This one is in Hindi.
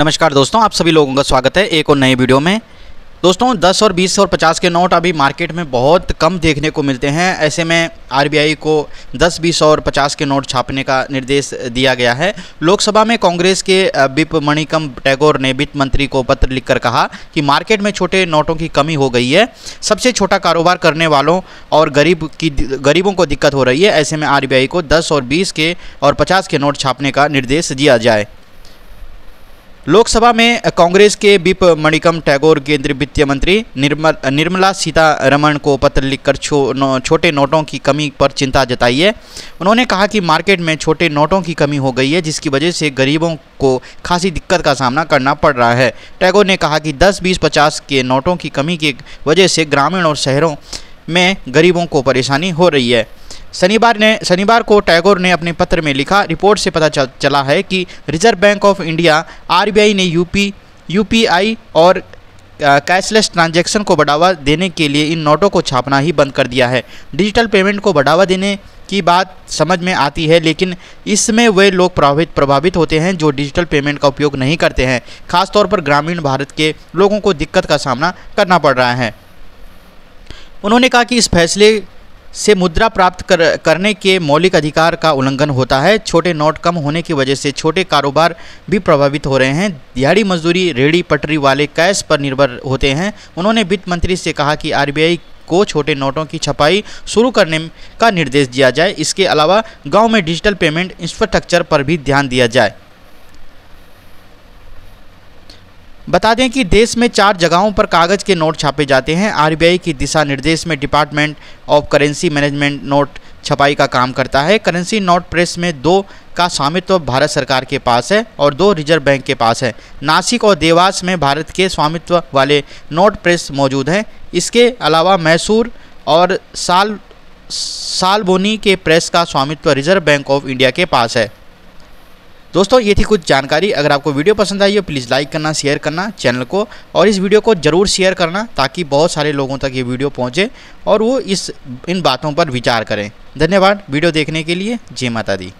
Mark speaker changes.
Speaker 1: नमस्कार दोस्तों आप सभी लोगों का स्वागत है एक और नए वीडियो में दोस्तों 10 और 20 और 50 के नोट अभी मार्केट में बहुत कम देखने को मिलते हैं ऐसे में आरबीआई को 10, 20 और 50 के नोट छापने का निर्देश दिया गया है लोकसभा में कांग्रेस के बिप मणिकम टैगोर ने वित्त मंत्री को पत्र लिखकर कहा कि मार्केट में छोटे नोटों की कमी हो गई है सबसे छोटा कारोबार करने वालों और गरीब की गरीबों को दिक्कत हो रही है ऐसे में आर को दस और बीस के और पचास के नोट छापने का निर्देश दिया जाए लोकसभा में कांग्रेस के बिप मणिकम टैगोर केंद्रीय वित्त मंत्री निर्मल निर्मला सीतारमण को पत्र लिखकर छो, नो, छोटे नोटों की कमी पर चिंता जताई है उन्होंने कहा कि मार्केट में छोटे नोटों की कमी हो गई है जिसकी वजह से गरीबों को खासी दिक्कत का सामना करना पड़ रहा है टैगोर ने कहा कि 10, 20, 50 के नोटों की कमी की वजह से ग्रामीण और शहरों में गरीबों को परेशानी हो रही है शनिवार ने शनिवार को टैगोर ने अपने पत्र में लिखा रिपोर्ट से पता चला है कि Reserve Bank of India RBI ने यूपी यूपीआई और कैशलेस ट्रांजैक्शन को बढ़ावा देने के लिए इन नोटों को छापना ही बंद कर दिया है डिजिटल पेमेंट को बढ़ावा देने की बात समझ में आती है लेकिन इसमें वे लोग प्रभावित प्रभावित होते हैं जो डिजिटल पेमेंट का उपयोग नहीं करते हैं खासतौर पर ग्रामीण भारत के लोगों को दिक्कत का सामना करना पड़ रहा है उन्होंने कहा कि इस फैसले से मुद्रा प्राप्त कर, करने के मौलिक अधिकार का उल्लंघन होता है छोटे नोट कम होने की वजह से छोटे कारोबार भी प्रभावित हो रहे हैं दिहाड़ी मजदूरी रेड़ी पटरी वाले कैश पर निर्भर होते हैं उन्होंने वित्त मंत्री से कहा कि आरबीआई को छोटे नोटों की छपाई शुरू करने का निर्देश दिया जाए इसके अलावा गाँव में डिजिटल पेमेंट इंफ्रास्ट्रक्चर पर भी ध्यान दिया जाए बता दें कि देश में चार जगहों पर कागज के नोट छापे जाते हैं आरबीआई की दिशा निर्देश में department of currency management note छपाई का काम करता है करेंसी नोट प्रेस में दो का स्वामित्व भारत सरकार के पास है और दो रिजर्व बैंक के पास है नासिक और देवास में भारत के स्वामित्व वाले नोट प्रेस मौजूद हैं इसके अलावा मैसूर और साल सालबोनी के प्रेस का स्वामित्व रिजर्व बैंक ऑफ इंडिया के पास है दोस्तों ये थी कुछ जानकारी अगर आपको वीडियो पसंद आई हो प्लीज़ लाइक करना शेयर करना चैनल को और इस वीडियो को ज़रूर शेयर करना ताकि बहुत सारे लोगों तक ये वीडियो पहुँचे और वो इस इन बातों पर विचार करें धन्यवाद वीडियो देखने के लिए जय माता दी